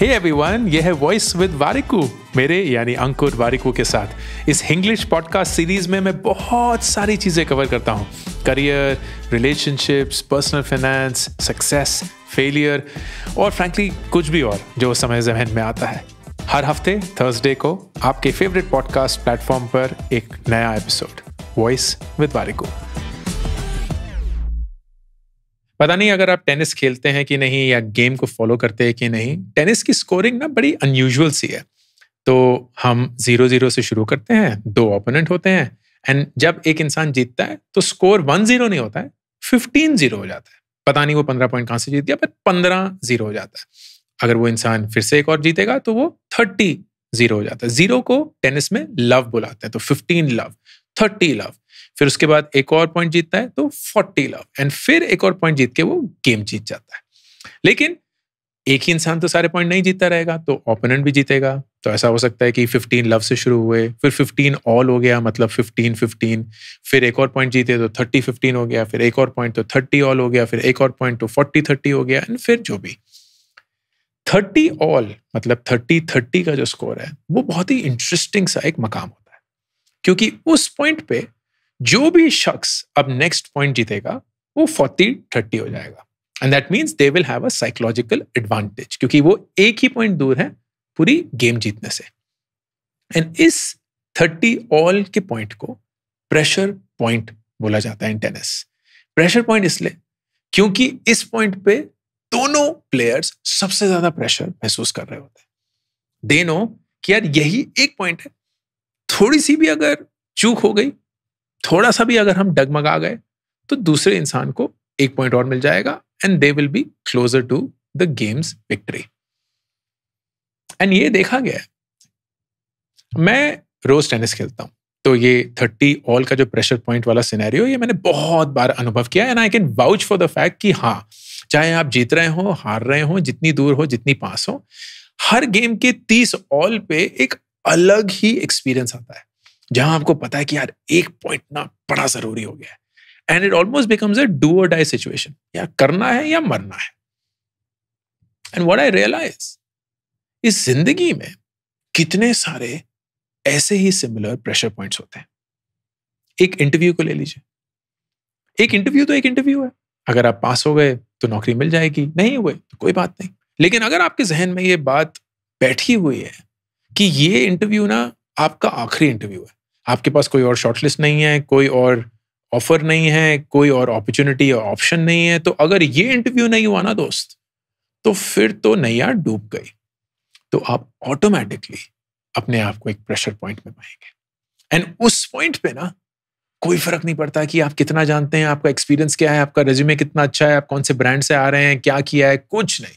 hey everyone ये है voice with Warikoo मेरे यानी अंकुर वारिकू के साथ इस हिंग्लिश पॉडकास्ट सीरीज में मैं बहुत सारी चीज़ें कवर करता हूँ career relationships personal finance success failure और फ्रैंकली कुछ भी और जो समय जहन में आता है हर हफ्ते थर्सडे को आपके फेवरेट पॉडकास्ट प्लेटफॉर्म पर एक नया एपिसोड वॉइस विद वारिकू पता नहीं अगर आप टेनिस खेलते हैं कि नहीं या गेम को फॉलो करते हैं कि नहीं टेनिस की स्कोरिंग ना बड़ी अनयूजल सी है तो हम जीरो जीरो से शुरू करते हैं दो ओपोनेंट होते हैं एंड जब एक इंसान जीतता है तो स्कोर वन जीरो नहीं होता है फिफ्टीन जीरो हो जाता है पता नहीं वो पंद्रह पॉइंट कहाँ से जीत गया पर पंद्रह जीरो हो जाता है अगर वो इंसान फिर से एक और जीतेगा तो वो थर्टी जीरो हो जाता है जीरो को टेनिस में लव बुलाते हैं तो फिफ्टीन लव थर्टी लव फिर उसके बाद एक और पॉइंट जीतता है तो फोर्टी लव एंड फिर एक और पॉइंट जीत के वो गेम जीत जाता है लेकिन एक ही इंसान तो सारे पॉइंट नहीं जीतता रहेगा तो ओपोनेंट भी जीतेगा तो ऐसा हो सकता है कि 15 लव से शुरू हुए फिर 15 ऑल हो गया मतलब 15 15 फिर एक और पॉइंट जीते तो 30 15 हो गया फिर एक और पॉइंट तो 30 ऑल हो गया फिर एक और पॉइंट तो 40 30 हो गया एंड फिर जो भी 30 ऑल मतलब 30 30 का जो स्कोर है वो बहुत ही इंटरेस्टिंग सा एक मकाम होता है क्योंकि उस पॉइंट पे जो भी शख्स अब नेक्स्ट पॉइंट जीतेगा वो फोर्टी थर्टी हो जाएगा and that means they will have a psychological advantage क्योंकि वो एक ही पॉइंट दूर है पूरी गेम जीतने से एंड इस थर्टी ऑल के पॉइंट को प्रेशर पॉइंट बोला जाता है इन टेनिस प्रेशर पॉइंट इसलिए क्योंकि इस पॉइंट पे दोनों प्लेयर्स सबसे ज्यादा प्रेशर महसूस कर रहे होते हैं दे नो कि यार यही एक पॉइंट है थोड़ी सी भी अगर चूक हो गई थोड़ा सा भी अगर हम डगमगा गए तो दूसरे इंसान को एक पॉइंट और मिल जाएगा and they will be closer to the game's victory and ये देखा गया मैं रोज टेनिस खेलता हूं तो ये थर्टी ऑल का जो प्रेशर पॉइंट वाला सिनेरियो ये मैंने बहुत बार अनुभव किया and I can vouch for the fact कि हाँ चाहे आप जीत रहे हो हार रहे हो जितनी दूर हो जितनी पास हो हर गेम के तीस ऑल पे एक अलग ही एक्सपीरियंस आता है जहां आपको पता है कि यार एक पॉइंट ना बड़ा जरूरी हो गया है and it almost becomes a do or die situation या करना है या मरना है एंड व्हाट आई रियलाइज इस जिंदगी में कितने सारे ऐसे ही सिमिलर प्रेशर पॉइंट्स होते हैं एक इंटरव्यू को ले लीजिए एक इंटरव्यू तो एक इंटरव्यू है अगर आप पास हो गए तो नौकरी मिल जाएगी नहीं हुए तो कोई बात नहीं लेकिन अगर आपके जहन में ये बात बैठी हुई है कि ये इंटरव्यू ना आपका आखिरी इंटरव्यू है आपके पास कोई और शॉर्टलिस्ट नहीं है कोई और ऑफर नहीं है कोई और अपॉर्चुनिटी और ऑप्शन नहीं है तो अगर ये इंटरव्यू नहीं हुआ ना दोस्त तो फिर तो नैया डूब गई तो आप ऑटोमेटिकली अपने आप को एक प्रेशर पॉइंट में पाएंगे एंड उस पॉइंट पे ना कोई फर्क नहीं पड़ता कि आप कितना जानते हैं आपका एक्सपीरियंस क्या है आपका रेज्यूमे कितना अच्छा है आप कौन से ब्रांड से आ रहे हैं क्या किया है कुछ नहीं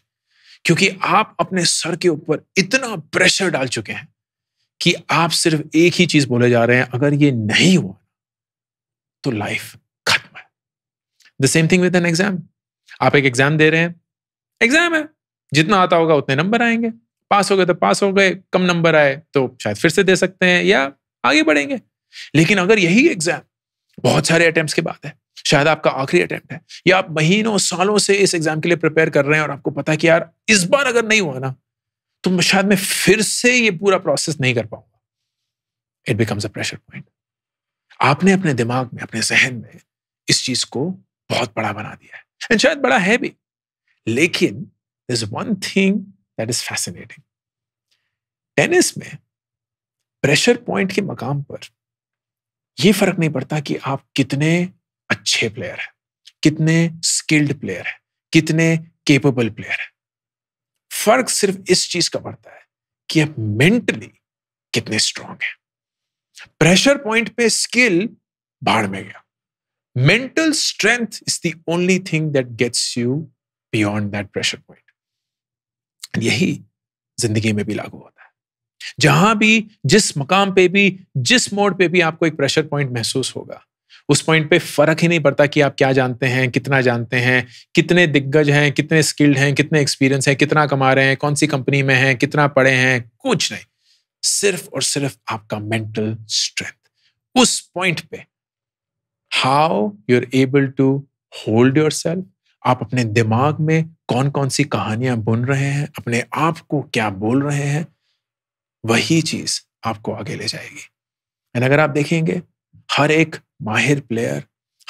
क्योंकि आप अपने सर के ऊपर इतना प्रेशर डाल चुके हैं कि आप सिर्फ एक ही चीज बोले जा रहे हैं अगर ये नहीं हुआ तो लाइफ खत्म है the same thing with an exam आप एक एग्जाम दे रहे हैं एग्जाम है जितना आता होगा उतने नंबर आएंगे पास हो गए तो पास हो गए कम नंबर आए तो शायद फिर से दे सकते हैं या आगे बढ़ेंगे लेकिन अगर यही एग्जाम बहुत सारे अटेम्प्ट के बाद है शायद आपका आखिरी अटेम्प्ट है या आप महीनों सालों से इस एग्जाम के लिए प्रिपेयर कर रहे हैं और आपको पता है कि यार इस बार अगर नहीं हुआ ना तो शायद मैं फिर से ये पूरा प्रोसेस नहीं कर पाऊंगा it becomes a pressure point आपने अपने दिमाग में अपने जहन में इस चीज को बहुत बड़ा बना दिया है एंड शायद बड़ा है भी लेकिन is one thing that is fascinating tennis में प्रेशर पॉइंट के मकाम पर यह फर्क नहीं पड़ता कि आप कितने अच्छे प्लेयर हैं कितने स्किल्ड प्लेयर हैं कितने केपेबल प्लेयर हैं फर्क सिर्फ इस चीज का पड़ता है कि आप मेंटली कितने स्ट्रांग हैं प्रेशर पॉइंट पे स्किल भाड़ में गया mental strength is the only thing that gets you beyond that pressure point यही जिंदगी में भी लागू होता है जहां भी जिस मकाम पे भी जिस मोड पे भी आपको एक प्रेशर पॉइंट महसूस होगा उस पॉइंट पे फर्क ही नहीं पड़ता कि आप क्या जानते हैं कितना जानते हैं कितने दिग्गज हैं कितने स्किल्ड हैं कितने एक्सपीरियंस हैं कितना कमा रहे हैं कौन सी कंपनी में हैं कितना पढ़े हैं कुछ नहीं सिर्फ और सिर्फ आपका मेंटल स्ट्रेंथ उस पॉइंट पे how you are able to hold yourself आप अपने दिमाग में कौन कौन सी कहानियां बुन रहे हैं अपने आप को क्या बोल रहे हैं वही चीज आपको आगे ले जाएगी एंड अगर आप देखेंगे हर एक माहिर प्लेयर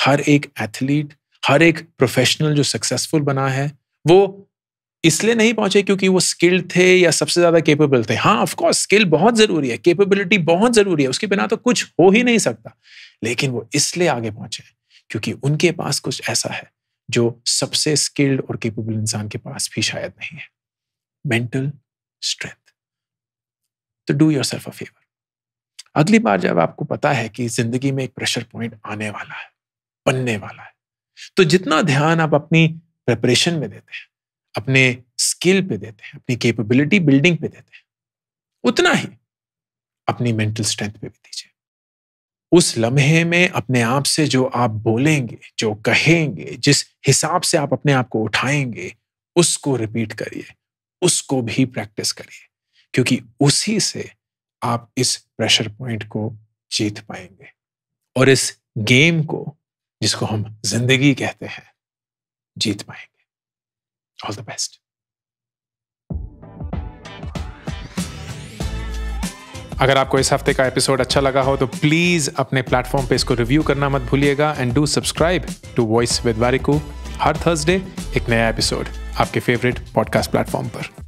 हर एक एथलीट हर एक प्रोफेशनल जो सक्सेसफुल बना है वो इसलिए नहीं पहुंचे क्योंकि वो स्किल्ड थे या सबसे ज्यादा केपेबल थे हाँ ऑफकोर्स स्किल बहुत जरूरी है केपेबिलिटी बहुत जरूरी है उसके बिना तो कुछ हो ही नहीं सकता लेकिन वो इसलिए आगे पहुंचे क्योंकि उनके पास कुछ ऐसा है जो सबसे स्किल्ड और केपेबल इंसान के पास भी शायद नहीं है मेंटल स्ट्रेंथ तो do yourself a favour अगली बार जब आपको पता है कि जिंदगी में एक प्रेशर पॉइंट आने वाला है बनने वाला है तो जितना ध्यान आप अपनी प्रिपरेशन में देते हैं अपने स्किल पे देते हैं अपनी कैपेबिलिटी बिल्डिंग पे देते हैं उतना ही अपनी मेंटल स्ट्रेंथ पे भी दीजिए उस लम्हे में अपने आप से जो आप बोलेंगे जो कहेंगे जिस हिसाब से आप अपने आप को उठाएंगे उसको रिपीट करिए उसको भी प्रैक्टिस करिए क्योंकि उसी से आप इस प्रेशर पॉइंट को जीत पाएंगे और इस गेम को जिसको हम जिंदगी कहते हैं जीत पाएंगे ऑल द बेस्ट अगर आपको इस हफ्ते का एपिसोड अच्छा लगा हो तो प्लीज़ अपने प्लेटफॉर्म पे इसको रिव्यू करना मत भूलिएगा and do subscribe to voice with Warikoo हर थर्सडे एक नया एपिसोड आपके फेवरेट पॉडकास्ट प्लेटफॉर्म पर